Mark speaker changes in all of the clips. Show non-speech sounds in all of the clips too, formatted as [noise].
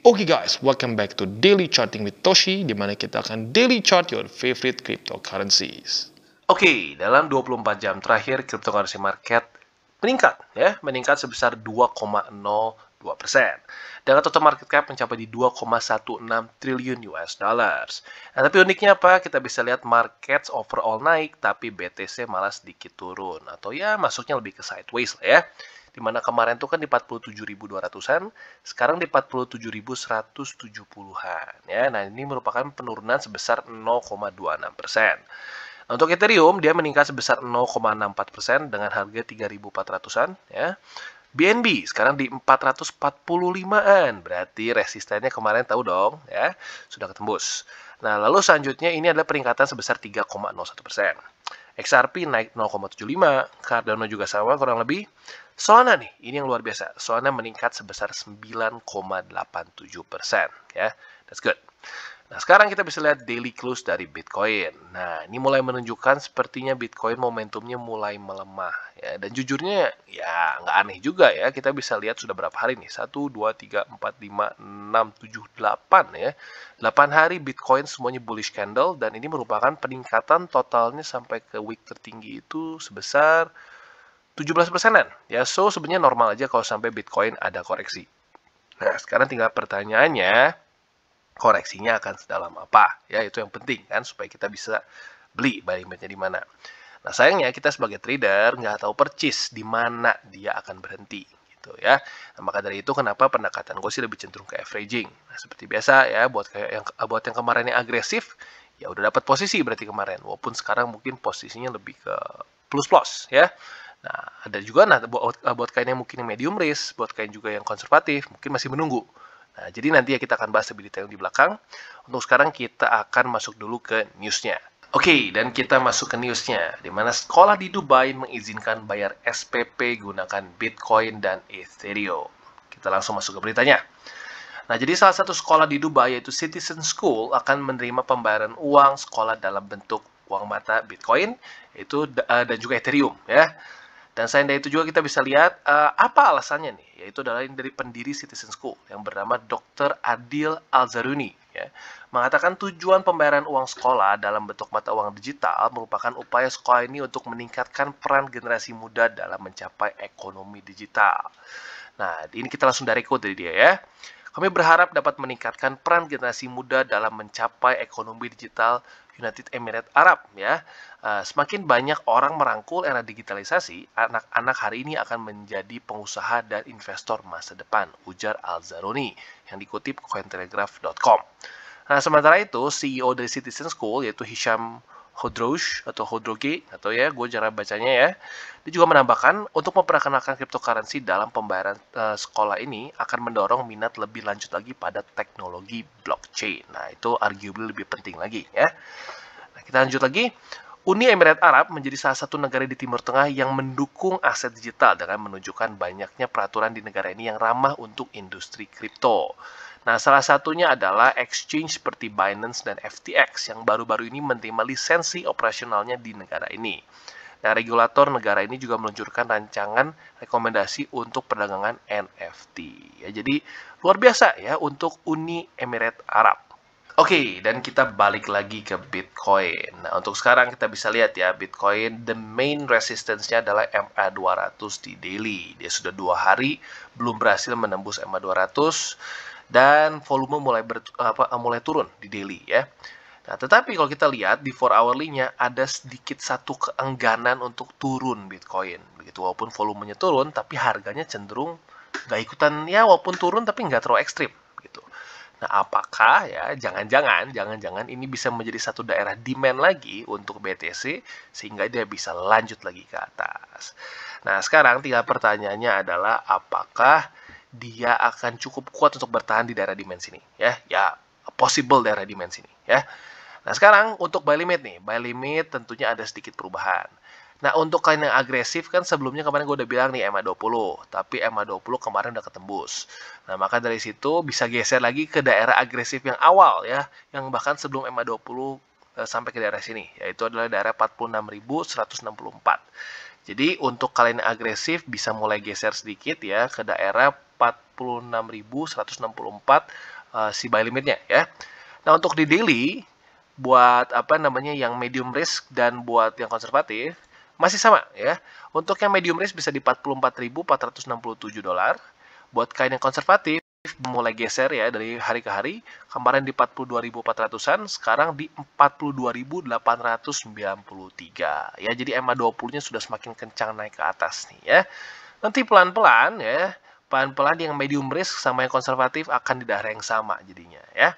Speaker 1: Oke okay guys, welcome back to Daily Charting with Toshi, di mana kita akan daily chart your favorite cryptocurrencies. Oke, okay, dalam 24 jam terakhir, cryptocurrency market meningkat, ya, meningkat sebesar 2,02 persen. Dengan total market cap mencapai di 2,16 triliun US dollars. Nah, tapi uniknya apa? Kita bisa lihat market overall naik, tapi BTC malah sedikit turun. Atau ya, masuknya lebih ke sideways lah ya di mana kemarin tuh kan di 47.200-an, sekarang di 47.170-an. Ya, nah ini merupakan penurunan sebesar 0,26%. Nah, untuk Ethereum dia meningkat sebesar 0,64% dengan harga 3.400-an ya. BNB sekarang di 445-an, berarti resistennya kemarin tahu dong ya, sudah ketembus. Nah, lalu selanjutnya ini adalah peringkatan sebesar 3,01%. XRP naik 0,75, Cardano juga sama kurang lebih. Solana nih, ini yang luar biasa. Solana meningkat sebesar 9,87%. Ya, that's good. Nah, sekarang kita bisa lihat daily close dari Bitcoin. Nah, ini mulai menunjukkan sepertinya Bitcoin momentumnya mulai melemah. Ya, dan jujurnya, ya nggak aneh juga ya. Kita bisa lihat sudah berapa hari nih. 1, 2, 3, 4, 5, 6, 7, 8 ya. 8 hari Bitcoin semuanya bullish candle. Dan ini merupakan peningkatan totalnya sampai ke week tertinggi itu sebesar 17 persenan. Ya, so sebenarnya normal aja kalau sampai Bitcoin ada koreksi. Nah, sekarang tinggal pertanyaannya, koreksinya akan sedalam apa ya itu yang penting kan supaya kita bisa beli buying bandnya di mana nah sayangnya kita sebagai trader nggak tahu percis di mana dia akan berhenti gitu ya nah, maka dari itu kenapa pendekatan gue sih lebih cenderung ke averaging nah, seperti biasa ya buat kayak yang buat yang kemarin yang agresif ya udah dapat posisi berarti kemarin walaupun sekarang mungkin posisinya lebih ke plus plus ya nah ada juga nah buat buat kain yang mungkin medium risk buat kain juga yang konservatif mungkin masih menunggu Nah, jadi nanti ya kita akan bahas lebih detail di belakang. Untuk sekarang kita akan masuk dulu ke newsnya. Oke, okay, dan kita masuk ke newsnya, di mana sekolah di Dubai mengizinkan bayar SPP gunakan Bitcoin dan Ethereum. Kita langsung masuk ke beritanya. Nah, jadi salah satu sekolah di Dubai yaitu Citizen School akan menerima pembayaran uang sekolah dalam bentuk uang mata Bitcoin, itu eh, dan juga Ethereum ya. Dan selain dari itu juga kita bisa lihat uh, apa alasannya nih, yaitu adalah dari pendiri Citizen School yang bernama Dr. Adil Alzaruni Ya, mengatakan tujuan pembayaran uang sekolah dalam bentuk mata uang digital merupakan upaya sekolah ini untuk meningkatkan peran generasi muda dalam mencapai ekonomi digital. Nah, ini kita langsung dari quote dari dia ya. Kami berharap dapat meningkatkan peran generasi muda dalam mencapai ekonomi digital United Emirates Arab ya. Eh, semakin banyak orang merangkul era digitalisasi, anak-anak hari ini akan menjadi pengusaha dan investor masa depan, ujar Al-Zaroni yang dikutip cointelegraph.com. Nah, sementara itu, CEO dari Citizen School yaitu Hisham Hodrosh atau Hodroge atau ya gue jarang bacanya ya. Dia juga menambahkan untuk memperkenalkan cryptocurrency dalam pembayaran uh, sekolah ini akan mendorong minat lebih lanjut lagi pada teknologi blockchain. Nah, itu arguably lebih penting lagi ya. Nah, kita lanjut lagi. Uni Emirat Arab menjadi salah satu negara di Timur Tengah yang mendukung aset digital dengan menunjukkan banyaknya peraturan di negara ini yang ramah untuk industri kripto. Nah, salah satunya adalah exchange seperti Binance dan FTX yang baru-baru ini menerima lisensi operasionalnya di negara ini. Nah, regulator negara ini juga meluncurkan rancangan rekomendasi untuk perdagangan NFT. Ya, jadi luar biasa ya untuk Uni Emirat Arab. Oke, okay, dan kita balik lagi ke Bitcoin. Nah, untuk sekarang kita bisa lihat ya, Bitcoin the main resistance-nya adalah MA200 di daily. Dia sudah dua hari belum berhasil menembus MA200 dan volume mulai ber, apa, mulai turun di daily ya. Nah, tetapi kalau kita lihat di 4 hourly-nya ada sedikit satu keengganan untuk turun Bitcoin. Begitu walaupun volumenya turun tapi harganya cenderung nggak ikutan ya walaupun turun tapi nggak terlalu ekstrim gitu. Nah, apakah ya jangan-jangan jangan-jangan ini bisa menjadi satu daerah demand lagi untuk BTC sehingga dia bisa lanjut lagi ke atas. Nah, sekarang tinggal pertanyaannya adalah apakah dia akan cukup kuat untuk bertahan di daerah dimensi ini ya ya possible daerah dimensi ini ya nah sekarang untuk buy limit nih buy limit tentunya ada sedikit perubahan Nah, untuk kalian yang agresif kan sebelumnya kemarin gue udah bilang nih ma 20, tapi ma 20 kemarin udah ketembus. Nah, maka dari situ bisa geser lagi ke daerah agresif yang awal ya, yang bahkan sebelum ma 20 eh, sampai ke daerah sini, yaitu adalah daerah 46.164. Jadi untuk kalian yang agresif bisa mulai geser sedikit ya ke daerah 46.164 uh, eh, si buy limitnya ya. Nah untuk di daily buat apa namanya yang medium risk dan buat yang konservatif masih sama ya. Untuk yang medium risk bisa di 44.467 dolar. Buat kalian yang konservatif mulai geser ya dari hari ke hari. Kemarin di 42.400-an, sekarang di 42.893. Ya, jadi MA 20-nya sudah semakin kencang naik ke atas nih ya. Nanti pelan-pelan ya, pelan-pelan yang medium risk sama yang konservatif akan di daerah yang sama jadinya ya.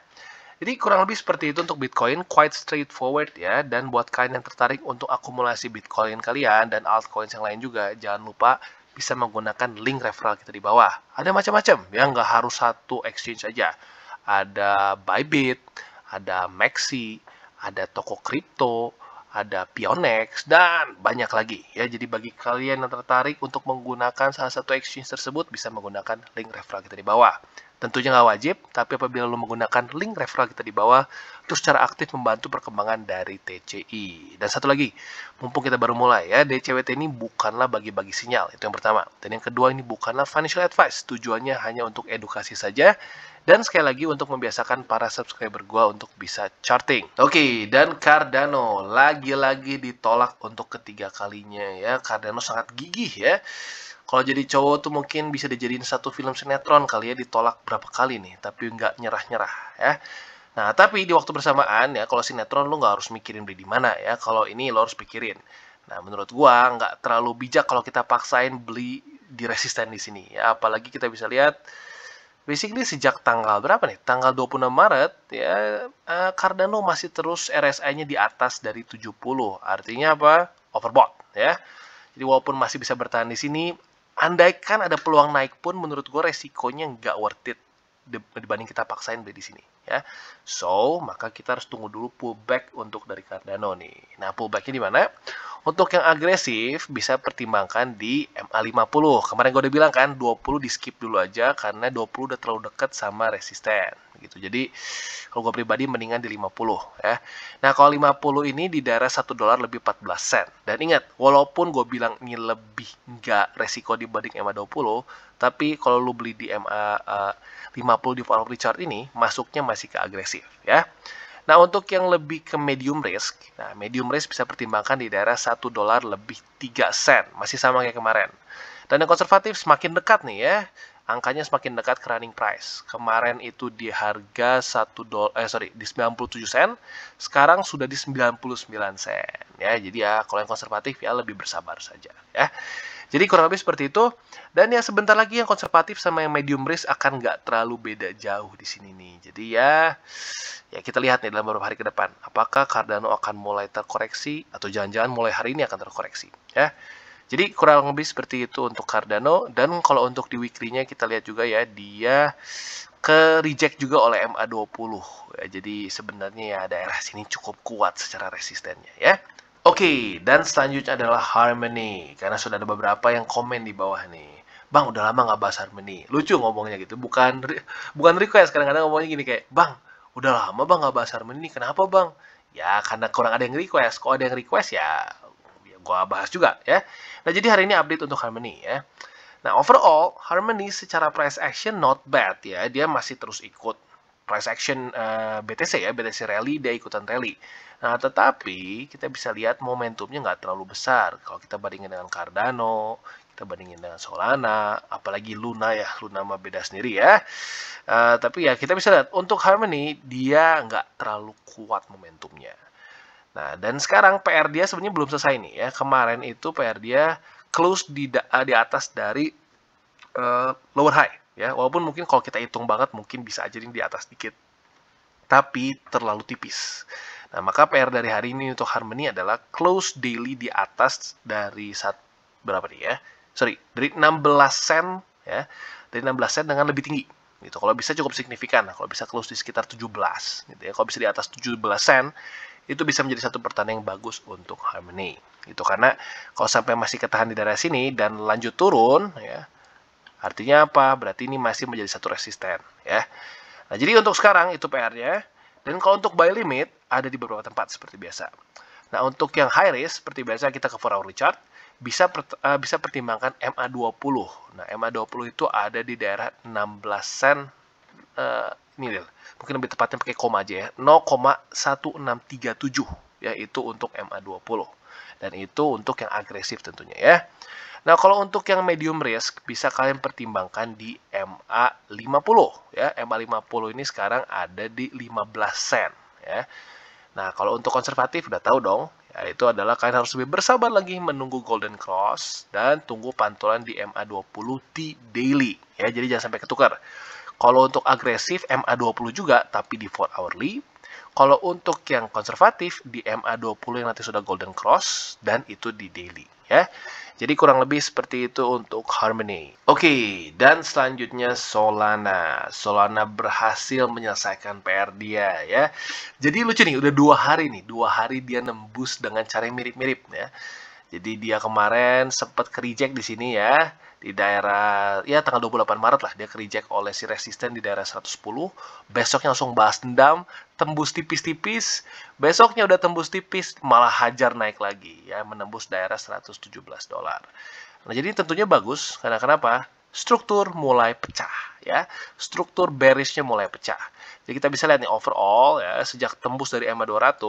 Speaker 1: Jadi kurang lebih seperti itu untuk Bitcoin, quite straightforward ya. Dan buat kalian yang tertarik untuk akumulasi Bitcoin kalian dan altcoins yang lain juga, jangan lupa bisa menggunakan link referral kita di bawah. Ada macam-macam, ya nggak harus satu exchange aja. Ada Bybit, ada Maxi, ada toko kripto, ada Pionex, dan banyak lagi. ya. Jadi bagi kalian yang tertarik untuk menggunakan salah satu exchange tersebut, bisa menggunakan link referral kita di bawah. Tentunya nggak wajib, tapi apabila lo menggunakan link referral kita di bawah, terus secara aktif membantu perkembangan dari TCI. Dan satu lagi, mumpung kita baru mulai ya, DCWT ini bukanlah bagi-bagi sinyal, itu yang pertama. Dan yang kedua ini bukanlah financial advice, tujuannya hanya untuk edukasi saja, dan sekali lagi untuk membiasakan para subscriber gua untuk bisa charting. Oke, okay, dan Cardano lagi-lagi ditolak untuk ketiga kalinya ya. Cardano sangat gigih ya. Kalau jadi cowok tuh mungkin bisa dijadiin satu film sinetron kali ya ditolak berapa kali nih, tapi nggak nyerah-nyerah ya. Nah, tapi di waktu bersamaan ya, kalau sinetron lu nggak harus mikirin beli di mana ya, kalau ini lo harus pikirin. Nah, menurut gua nggak terlalu bijak kalau kita paksain beli di resisten di sini. Ya, apalagi kita bisa lihat basically sejak tanggal berapa nih? Tanggal 26 Maret ya uh, Cardano masih terus RSI-nya di atas dari 70. Artinya apa? Overbought ya. Jadi walaupun masih bisa bertahan di sini, andaikan ada peluang naik pun menurut gue resikonya nggak worth it dibanding kita paksain beli di sini ya. So, maka kita harus tunggu dulu pullback untuk dari Cardano nih. Nah, pullbacknya di mana? Untuk yang agresif bisa pertimbangkan di MA50. Kemarin gue udah bilang kan 20 di skip dulu aja karena 20 udah terlalu dekat sama resisten gitu. Jadi kalau gue pribadi mendingan di 50 ya. Nah kalau 50 ini di daerah 1 dolar lebih 14 sen. Dan ingat, walaupun gue bilang ini lebih nggak resiko dibanding MA 20, tapi kalau lo beli di MA uh, 50 di forward chart ini, masuknya masih ke agresif ya. Nah, untuk yang lebih ke medium risk, nah medium risk bisa pertimbangkan di daerah 1 dolar lebih 3 sen, masih sama kayak kemarin. Dan yang konservatif semakin dekat nih ya, angkanya semakin dekat ke running price. Kemarin itu di harga 1 dolar eh sorry, di 97 sen, sekarang sudah di 99 sen. Ya, jadi ya kalau yang konservatif ya lebih bersabar saja, ya. Jadi kurang lebih seperti itu. Dan ya sebentar lagi yang konservatif sama yang medium risk akan nggak terlalu beda jauh di sini nih. Jadi ya, ya kita lihat nih dalam beberapa hari ke depan. Apakah Cardano akan mulai terkoreksi atau jangan-jangan mulai hari ini akan terkoreksi. Ya, jadi kurang lebih seperti itu untuk Cardano dan kalau untuk di weekly-nya kita lihat juga ya dia ke reject juga oleh MA20. Ya, jadi sebenarnya ya daerah sini cukup kuat secara resistennya ya. Oke, okay, dan selanjutnya adalah Harmony karena sudah ada beberapa yang komen di bawah nih. Bang, udah lama nggak bahas Harmony. Lucu ngomongnya gitu, bukan bukan request. Kadang-kadang ngomongnya gini kayak, "Bang, udah lama Bang nggak bahas Harmony, kenapa Bang?" Ya, karena kurang ada yang request. Kok ada yang request ya gua bahas juga ya. Nah, jadi hari ini update untuk Harmony ya. Nah, overall Harmony secara price action not bad ya. Dia masih terus ikut price action uh, eh, BTC ya, BTC rally dia ikutan rally. Nah, tetapi kita bisa lihat momentumnya nggak terlalu besar. Kalau kita bandingin dengan Cardano, kita bandingin dengan Solana, apalagi Luna ya, Luna mah beda sendiri ya. Uh, tapi ya kita bisa lihat untuk Harmony dia nggak terlalu kuat momentumnya. Nah, dan sekarang PR dia sebenarnya belum selesai nih ya. Kemarin itu PR dia close di eh, di atas dari uh, lower high ya. Walaupun mungkin kalau kita hitung banget mungkin bisa aja di atas dikit. Tapi terlalu tipis. Nah, maka PR dari hari ini untuk Harmony adalah close daily di atas dari saat berapa nih ya? Sorry, dari 16 sen ya. Dari 16 sen dengan lebih tinggi gitu. Kalau bisa cukup signifikan. Nah, kalau bisa close di sekitar 17 gitu ya. Kalau bisa di atas 17 sen itu bisa menjadi satu pertanda yang bagus untuk Harmony. Itu karena kalau sampai masih ketahan di daerah sini dan lanjut turun, ya, artinya apa? Berarti ini masih menjadi satu resisten, ya. Nah, jadi untuk sekarang itu PR-nya. Dan kalau untuk buy limit, ada di beberapa tempat seperti biasa. Nah, untuk yang high risk, seperti biasa kita ke 4 hour chart, bisa per, uh, eh, bisa pertimbangkan MA20. Nah, MA20 itu ada di daerah 16 sen eh, ini deh, mungkin lebih tepatnya pakai koma aja ya, 0,1637 yaitu untuk MA20. Dan itu untuk yang agresif tentunya ya. Nah, kalau untuk yang medium risk bisa kalian pertimbangkan di MA50 ya. MA50 ini sekarang ada di 15 sen ya. Nah, kalau untuk konservatif udah tahu dong, itu adalah kalian harus lebih bersabar lagi menunggu Golden Cross dan tunggu pantulan di MA20 di daily ya. Jadi jangan sampai ketukar. Kalau untuk agresif MA20 juga tapi di 4 hourly. Kalau untuk yang konservatif di MA20 yang nanti sudah golden cross dan itu di daily ya. Jadi kurang lebih seperti itu untuk Harmony. Oke, okay, dan selanjutnya Solana. Solana berhasil menyelesaikan PR dia ya. Jadi lucu nih, udah dua hari nih, dua hari dia nembus dengan cara yang mirip-mirip ya. Jadi dia kemarin sempat ke reject di sini ya di daerah ya tanggal 28 Maret lah dia reject oleh si resisten di daerah 110 besoknya langsung bahas dendam tembus tipis-tipis besoknya udah tembus tipis malah hajar naik lagi ya menembus daerah 117 dolar nah jadi tentunya bagus karena kenapa struktur mulai pecah ya struktur bearishnya mulai pecah jadi kita bisa lihat nih overall ya sejak tembus dari EMA 200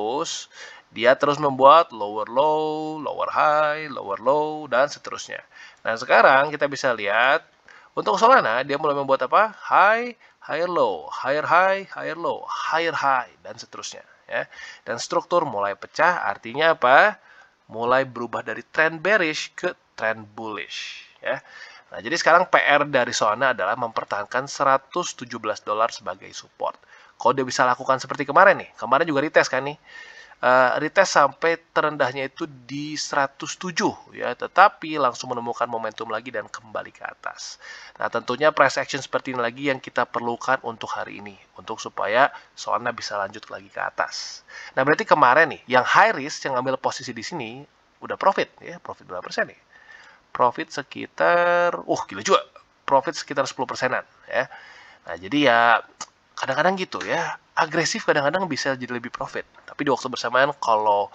Speaker 1: dia terus membuat lower low lower high lower low dan seterusnya nah sekarang kita bisa lihat untuk Solana dia mulai membuat apa high higher low higher high higher low higher high dan seterusnya ya dan struktur mulai pecah artinya apa mulai berubah dari trend bearish ke trend bullish ya Nah, jadi sekarang PR dari Solana adalah mempertahankan 117 dolar sebagai support. Kalau dia bisa lakukan seperti kemarin nih, kemarin juga retest kan nih. Uh, retest sampai terendahnya itu di 107 ya, tetapi langsung menemukan momentum lagi dan kembali ke atas. Nah, tentunya price action seperti ini lagi yang kita perlukan untuk hari ini untuk supaya Solana bisa lanjut lagi ke atas. Nah, berarti kemarin nih yang high risk yang ngambil posisi di sini udah profit ya, profit berapa persen nih? profit sekitar uh gila juga profit sekitar 10 persenan ya nah jadi ya kadang-kadang gitu ya agresif kadang-kadang bisa jadi lebih profit tapi di waktu bersamaan kalau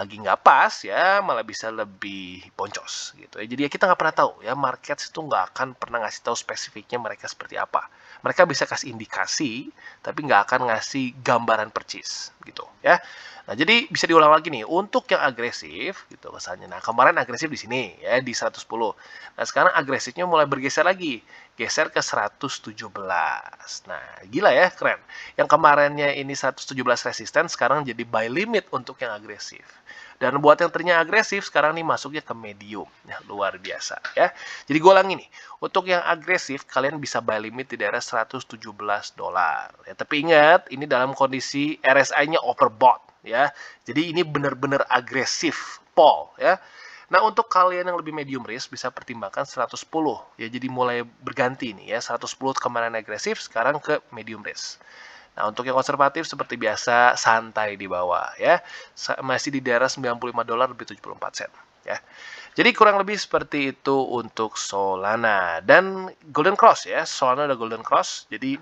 Speaker 1: lagi nggak pas ya malah bisa lebih boncos gitu ya jadi ya kita nggak pernah tahu ya market itu nggak akan pernah ngasih tahu spesifiknya mereka seperti apa mereka bisa kasih indikasi tapi nggak akan ngasih gambaran percis gitu ya nah jadi bisa diulang lagi nih untuk yang agresif gitu kesannya nah kemarin agresif di sini ya di 110 nah sekarang agresifnya mulai bergeser lagi geser ke 117 nah gila ya keren yang kemarinnya ini 117 resisten sekarang jadi buy limit untuk yang agresif dan buat yang ternyata agresif, sekarang nih masuknya ke medium. Ya, luar biasa ya. Jadi gue ulangi nih, untuk yang agresif, kalian bisa buy limit di daerah 117 dolar. Ya, tapi ingat, ini dalam kondisi RSI-nya overbought ya. Jadi ini benar-benar agresif, Paul ya. Nah, untuk kalian yang lebih medium risk bisa pertimbangkan 110 ya. Jadi mulai berganti nih ya, 110 kemarin agresif, sekarang ke medium risk. Nah, untuk yang konservatif seperti biasa santai di bawah ya. Masih di daerah 95 dolar lebih 74 sen ya. Jadi kurang lebih seperti itu untuk Solana dan Golden Cross ya. Solana ada Golden Cross. Jadi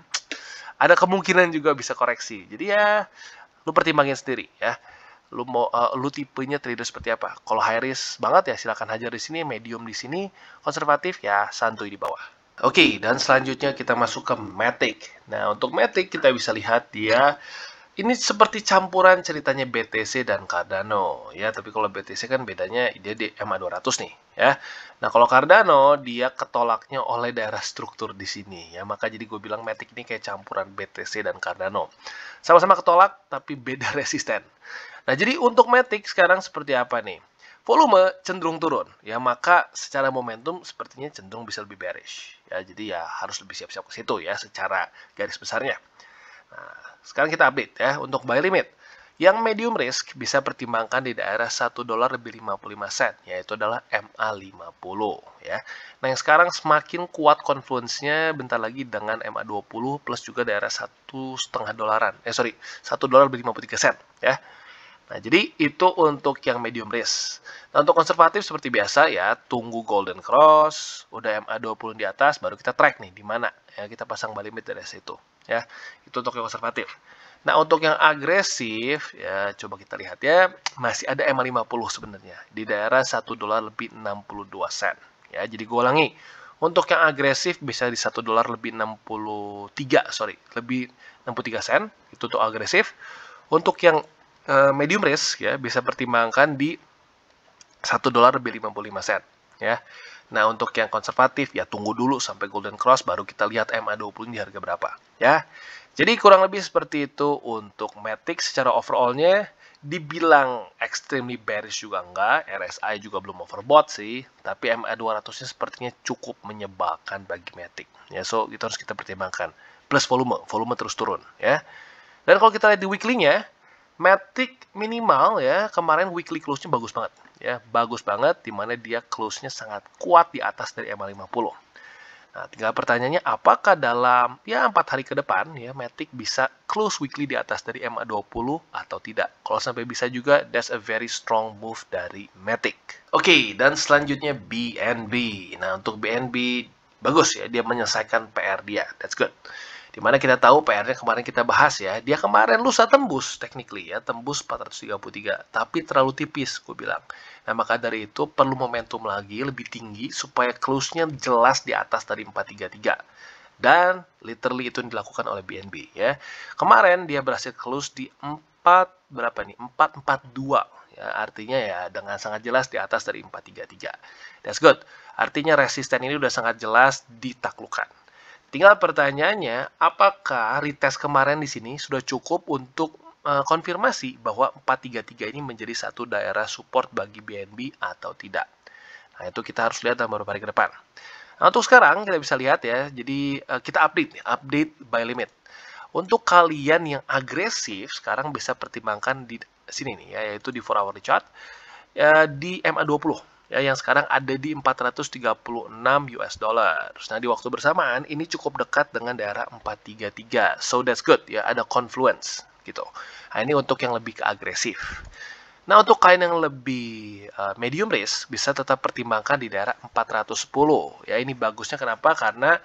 Speaker 1: ada kemungkinan juga bisa koreksi. Jadi ya lu pertimbangin sendiri ya. Lu mau uh, lu tipenya trader seperti apa? Kalau high risk banget ya silakan hajar di sini, medium di sini, konservatif ya santuy di bawah. Oke, okay, dan selanjutnya kita masuk ke Matic. Nah, untuk Matic kita bisa lihat dia ini seperti campuran ceritanya BTC dan Cardano. Ya, tapi kalau BTC kan bedanya dia di MA200 nih, ya. Nah, kalau Cardano dia ketolaknya oleh daerah struktur di sini, ya. Maka jadi gue bilang Matic ini kayak campuran BTC dan Cardano. Sama-sama ketolak tapi beda [laughs] resisten. Nah, jadi untuk Matic sekarang seperti apa nih? volume cenderung turun ya maka secara momentum sepertinya cenderung bisa lebih bearish ya jadi ya harus lebih siap-siap ke situ ya secara garis besarnya nah sekarang kita update ya untuk buy limit yang medium risk bisa pertimbangkan di daerah satu dolar lebih 55 sen, yaitu adalah MA50 ya. Nah, yang sekarang semakin kuat konfluensinya bentar lagi dengan MA20 plus juga daerah satu setengah dolaran. Eh sorry, satu dolar lebih 53 sen ya. Nah, jadi itu untuk yang medium risk. Nah, untuk konservatif seperti biasa ya, tunggu golden cross, udah MA20 di atas, baru kita track nih di mana. Ya, kita pasang buy limit dari situ. Ya, itu untuk yang konservatif. Nah, untuk yang agresif, ya coba kita lihat ya, masih ada MA50 sebenarnya, di daerah 1 dolar lebih 62 sen. Ya, jadi gue ulangi, untuk yang agresif bisa di 1 dolar lebih 63, sorry, lebih 63 sen, itu untuk agresif. Untuk yang Eh, medium risk ya bisa pertimbangkan di 1 dolar lebih 55 sen ya. Nah, untuk yang konservatif ya tunggu dulu sampai Golden Cross baru kita lihat MA20 di harga berapa ya. Jadi kurang lebih seperti itu untuk Matic secara overallnya dibilang extremely bearish juga enggak, RSI juga belum overbought sih, tapi MA200-nya sepertinya cukup menyebalkan bagi Matic. Ya, so itu harus kita pertimbangkan. Plus volume, volume terus turun ya. Dan kalau kita lihat di weekly-nya, Matic minimal ya, kemarin weekly close-nya bagus banget. Ya, bagus banget dimana dia close-nya sangat kuat di atas dari ma 50. Nah, tinggal pertanyaannya apakah dalam ya empat hari ke depan ya Matic bisa close weekly di atas dari MA 20 atau tidak. Kalau sampai bisa juga that's a very strong move dari Matic. Oke, okay, dan selanjutnya BNB. Nah, untuk BNB bagus ya dia menyelesaikan PR dia. That's good. Dimana kita tahu PR-nya kemarin kita bahas ya, dia kemarin lusa tembus technically ya, tembus 433, tapi terlalu tipis gue bilang. Nah maka dari itu perlu momentum lagi lebih tinggi supaya close-nya jelas di atas dari 433 dan literally itu yang dilakukan oleh BNB ya. Kemarin dia berhasil close di 4 berapa nih? 442 ya. Artinya ya dengan sangat jelas di atas dari 433. That's good. Artinya resisten ini sudah sangat jelas ditaklukkan. Tinggal pertanyaannya, apakah retest kemarin di sini sudah cukup untuk eh, konfirmasi bahwa 433 ini menjadi satu daerah support bagi BNB atau tidak. Nah, itu kita harus lihat dalam beberapa hari ke depan. Nah, untuk sekarang kita bisa lihat ya, jadi eh, kita update, update by limit. Untuk kalian yang agresif, sekarang bisa pertimbangkan di sini nih, ya, yaitu di 4 hour chart, eh, di MA20 ya yang sekarang ada di 436 US dollar. Nah, di waktu bersamaan ini cukup dekat dengan daerah 433. So that's good ya, ada confluence gitu. Nah, ini untuk yang lebih agresif. Nah, untuk kain yang lebih uh, medium risk bisa tetap pertimbangkan di daerah 410. Ya, ini bagusnya kenapa? Karena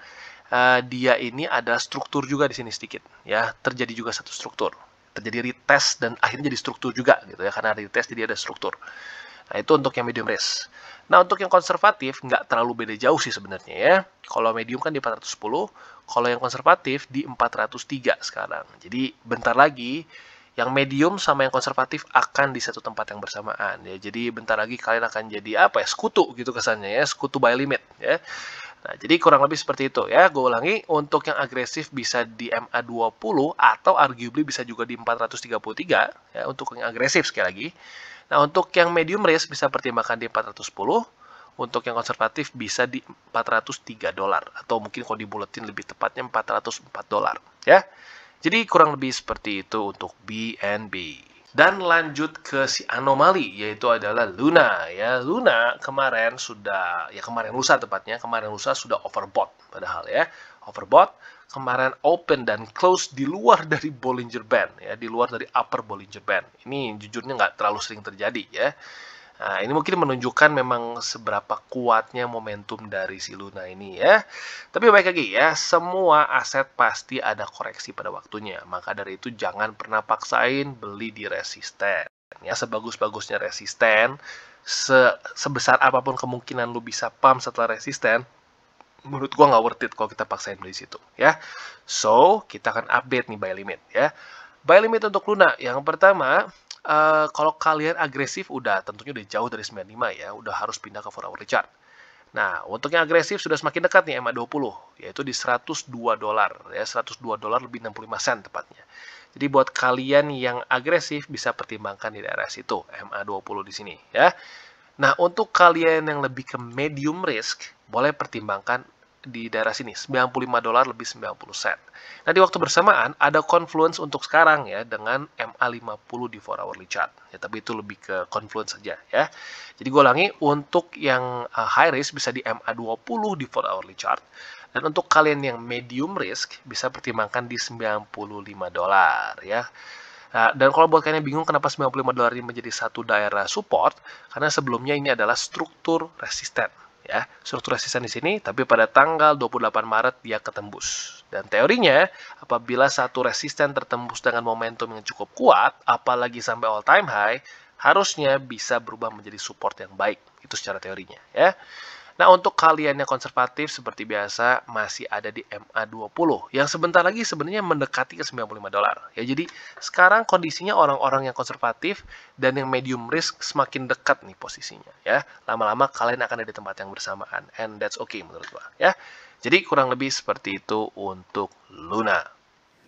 Speaker 1: uh, dia ini ada struktur juga di sini sedikit ya. Terjadi juga satu struktur. Terjadi retest dan akhirnya jadi struktur juga gitu ya karena retest jadi ada struktur. Nah, itu untuk yang medium risk. Nah, untuk yang konservatif, nggak terlalu beda jauh sih sebenarnya ya. Kalau medium kan di 410, kalau yang konservatif di 403 sekarang. Jadi, bentar lagi yang medium sama yang konservatif akan di satu tempat yang bersamaan ya. Jadi bentar lagi kalian akan jadi apa ya? Sekutu gitu kesannya ya, sekutu by limit ya. Nah, jadi kurang lebih seperti itu ya. Gue ulangi, untuk yang agresif bisa di MA20 atau arguably bisa juga di 433 ya untuk yang agresif sekali lagi. Nah, untuk yang medium risk bisa pertimbangkan di 410, untuk yang konservatif bisa di 403 dolar atau mungkin kalau dibuletin lebih tepatnya 404 dolar ya. Jadi kurang lebih seperti itu untuk BNB. Dan lanjut ke si anomali, yaitu adalah Luna. Ya, Luna kemarin sudah, ya kemarin lusa tepatnya, kemarin lusa sudah overbought padahal ya. Overbought, kemarin open dan close di luar dari Bollinger Band ya di luar dari upper Bollinger Band ini jujurnya nggak terlalu sering terjadi ya Nah, ini mungkin menunjukkan memang seberapa kuatnya momentum dari si Luna ini ya. Tapi baik lagi ya, semua aset pasti ada koreksi pada waktunya. Maka dari itu jangan pernah paksain beli di resisten. Ya, sebagus-bagusnya resisten, se sebesar apapun kemungkinan lu bisa pump setelah resisten, menurut gua nggak worth it kalau kita paksain beli situ ya. So, kita akan update nih buy limit ya. Buy limit untuk Luna, yang pertama, uh, kalau kalian agresif udah tentunya udah jauh dari 95 ya, udah harus pindah ke 4 hour chart. Nah, untuk yang agresif sudah semakin dekat nih MA 20, yaitu di 102 dolar ya, 102 dolar lebih 65 sen tepatnya. Jadi buat kalian yang agresif bisa pertimbangkan di daerah situ MA 20 di sini ya. Nah, untuk kalian yang lebih ke medium risk, boleh pertimbangkan di daerah sini, 95 dolar lebih 90 sen. Nah, di waktu bersamaan ada confluence untuk sekarang ya dengan MA50 di 4 hourly chart. Ya, tapi itu lebih ke confluence saja ya. Jadi gue ulangi untuk yang eh, high risk bisa di MA20 di 4 hourly chart. Dan untuk kalian yang medium risk bisa pertimbangkan di 95 dolar ya. Nah, dan kalau buat kalian yang bingung kenapa 95 dolar ini menjadi satu daerah support, karena sebelumnya ini adalah struktur resisten ya struktur resisten di sini tapi pada tanggal 28 Maret dia ketembus dan teorinya apabila satu resisten tertembus dengan momentum yang cukup kuat apalagi sampai all time high harusnya bisa berubah menjadi support yang baik itu secara teorinya ya Nah, untuk kalian yang konservatif seperti biasa masih ada di MA20 yang sebentar lagi sebenarnya mendekati ke 95 dolar. Ya, jadi sekarang kondisinya orang-orang yang konservatif dan yang medium risk semakin dekat nih posisinya ya. Lama-lama kalian akan ada di tempat yang bersamaan and that's okay menurut gua ya. Jadi kurang lebih seperti itu untuk Luna.